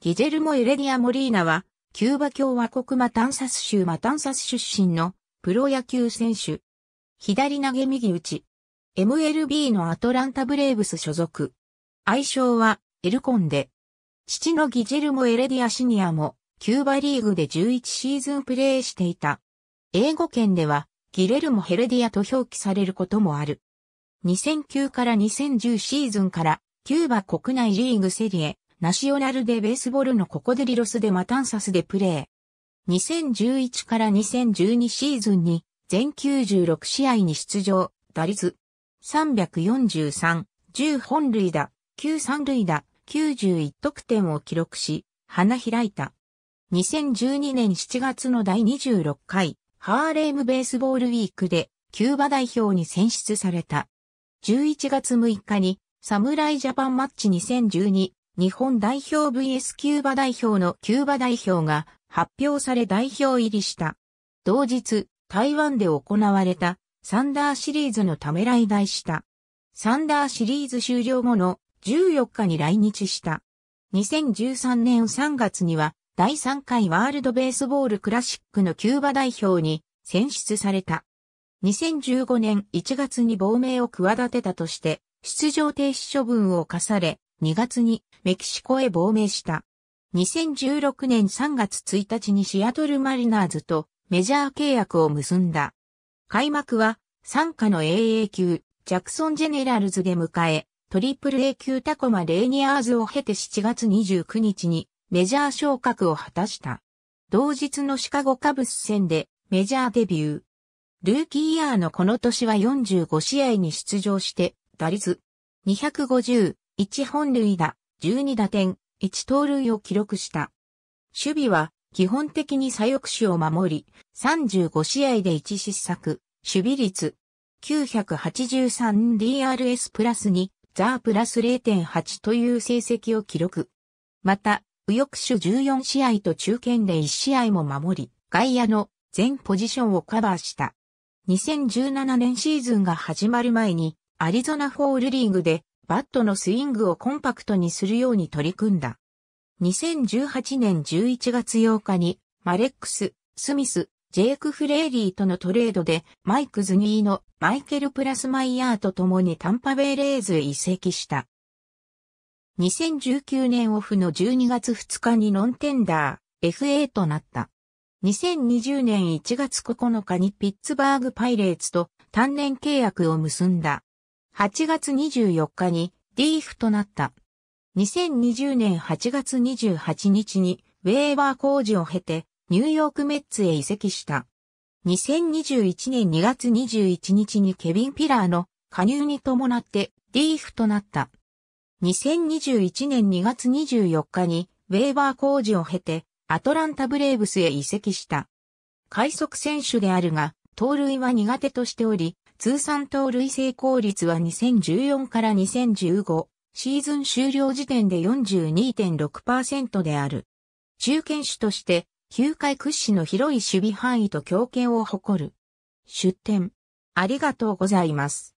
ギジェルモ・エレディア・モリーナは、キューバ共和国マタンサス州マタンサス出身のプロ野球選手。左投げ右打ち。MLB のアトランタブレーブス所属。愛称はエルコンデ。父のギジェルモ・エレディア・シニアも、キューバリーグで11シーズンプレーしていた。英語圏では、ギレルモ・ヘレディアと表記されることもある。2009から2010シーズンから、キューバ国内リーグセリエ、ナショナルでベースボールのココデリロスでマタンサスでプレー。2011から2012シーズンに全96試合に出場、打率343、10本塁打、9三塁打、91得点を記録し、花開いた。2012年7月の第26回、ハーレームベースボールウィークで、キューバ代表に選出された。11月6日に、サムライジャパンマッチ2012日本代表 VS キューバ代表のキューバ代表が発表され代表入りした。同日、台湾で行われたサンダーシリーズのため来台した。サンダーシリーズ終了後の14日に来日した。2013年3月には第3回ワールドベースボールクラシックのキューバ代表に選出された。2015年1月に亡命を企てたとして出場停止処分を課され2月にメキシコへ亡命した。2016年3月1日にシアトルマリナーズとメジャー契約を結んだ。開幕は、参加の AA 級、ジャクソンジェネラルズで迎え、トリプル A 級タコマレーニアーズを経て7月29日にメジャー昇格を果たした。同日のシカゴカブス戦でメジャーデビュー。ルーキーイヤーのこの年は45試合に出場して、打率250、1本塁打、12打点、1盗塁を記録した。守備は基本的に左翼手を守り、35試合で1失策、守備率 983DRS プラス2、ザープラス0.8という成績を記録。また、右翼手14試合と中堅で1試合も守り、外野の全ポジションをカバーした。2017年シーズンが始まる前に、アリゾナホールリーグでバットのスイングをコンパクトにするように取り組んだ。2018年11月8日に、マレックス、スミス、ジェイク・フレーリーとのトレードで、マイク・ズニーのマイケル・プラスマイヤーと共にタンパベイ・レーズへ移籍した。2019年オフの12月2日にノンテンダー、FA となった。2020年1月9日にピッツバーグパイレーツと単年契約を結んだ。8月24日にリーフとなった。2020年8月28日にウェーバー工事を経てニューヨークメッツへ移籍した。2021年2月21日にケビン・ピラーの加入に伴ってリーフとなった。2021年2月24日にウェーバー工事を経てアトランタブレーブスへ移籍した。快速選手であるが、盗塁は苦手としており、通算盗塁成功率は2014から2015シーズン終了時点で42.6%である。中堅手として球界屈指の広い守備範囲と強権を誇る。出展。ありがとうございます。